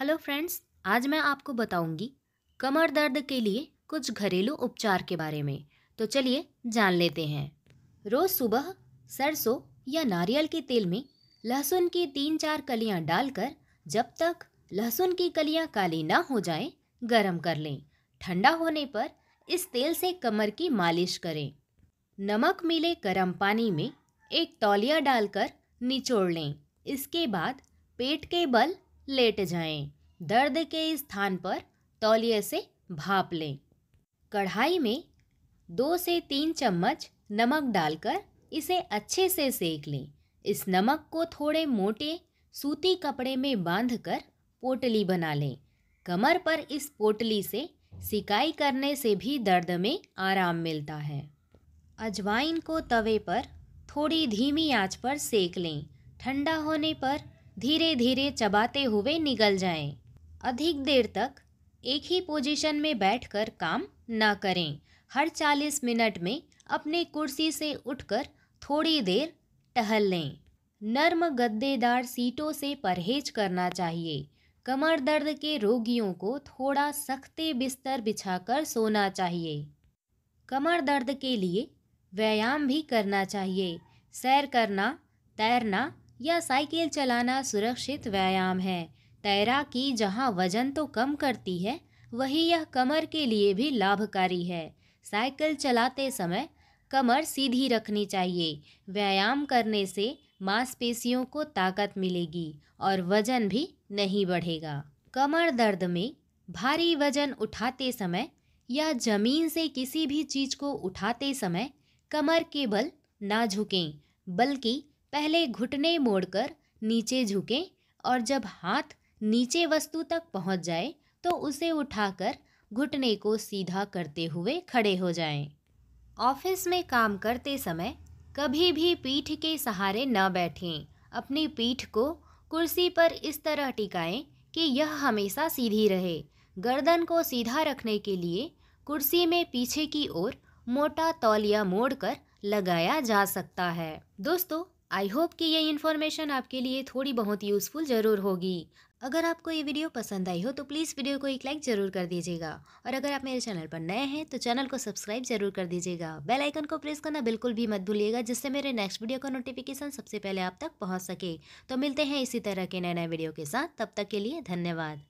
Hello friends आज मैं आपको बताऊंगी कमर दर्द के लिए कुछ घरेलू उपचार के बारे में तो चलिए जान लेते हैं रोज़ सुबह सरसों या नारियल के तेल में लहसुन की तीन चार कलियां डालकर जब तक लहसुन की कलियां काली ना हो जाए गरम कर लें ठंडा होने पर इस तेल से कमर की मालिश करें नमक मिले गर्म पानी में एक तौलिया डालकर निचोड़ लें इसके बाद पेट के बल लेट जाएं। दर्द के स्थान पर तौलिए से भाप लें कढ़ाई में दो से तीन चम्मच नमक डालकर इसे अच्छे से सेक लें इस नमक को थोड़े मोटे सूती कपड़े में बांधकर पोटली बना लें कमर पर इस पोटली से सिकाई करने से भी दर्द में आराम मिलता है अजवाइन को तवे पर थोड़ी धीमी आंच पर सेक लें ठंडा होने पर धीरे धीरे चबाते हुए निकल जाएं। अधिक देर तक एक ही पोजीशन में बैठकर काम न करें हर 40 मिनट में अपने कुर्सी से उठकर थोड़ी देर टहल लें नर्म गद्देदार सीटों से परहेज करना चाहिए कमर दर्द के रोगियों को थोड़ा सख्ते बिस्तर बिछाकर सोना चाहिए कमर दर्द के लिए व्यायाम भी करना चाहिए सैर करना तैरना या साइकिल चलाना सुरक्षित व्यायाम है तैराकी जहाँ वजन तो कम करती है वही यह कमर के लिए भी लाभकारी है साइकिल चलाते समय कमर सीधी रखनी चाहिए व्यायाम करने से मांसपेशियों को ताकत मिलेगी और वजन भी नहीं बढ़ेगा कमर दर्द में भारी वजन उठाते समय या जमीन से किसी भी चीज़ को उठाते समय कमर के बल ना झुकें बल्कि पहले घुटने मोड़कर नीचे झुकें और जब हाथ नीचे वस्तु तक पहुंच जाए तो उसे उठाकर घुटने को सीधा करते हुए खड़े हो जाएं। ऑफिस में काम करते समय कभी भी पीठ के सहारे न बैठें अपनी पीठ को कुर्सी पर इस तरह टिकाएं कि यह हमेशा सीधी रहे गर्दन को सीधा रखने के लिए कुर्सी में पीछे की ओर मोटा तौलिया मोड़कर लगाया जा सकता है दोस्तों आई होप कि ये इन्फॉर्मेशन आपके लिए थोड़ी बहुत यूज़फुल ज़रूर होगी अगर आपको ये वीडियो पसंद आई हो तो प्लीज़ वीडियो को एक लाइक ज़रूर कर दीजिएगा और अगर आप मेरे चैनल पर नए हैं तो चैनल को सब्सक्राइब जरूर कर दीजिएगा बेल आइकन को प्रेस करना बिल्कुल भी मत भूलिएगा जिससे मेरे नेक्स्ट वीडियो का नोटिफिकेशन सबसे पहले आप तक पहुँच सके तो मिलते हैं इसी तरह के नए नए वीडियो के साथ तब तक के लिए धन्यवाद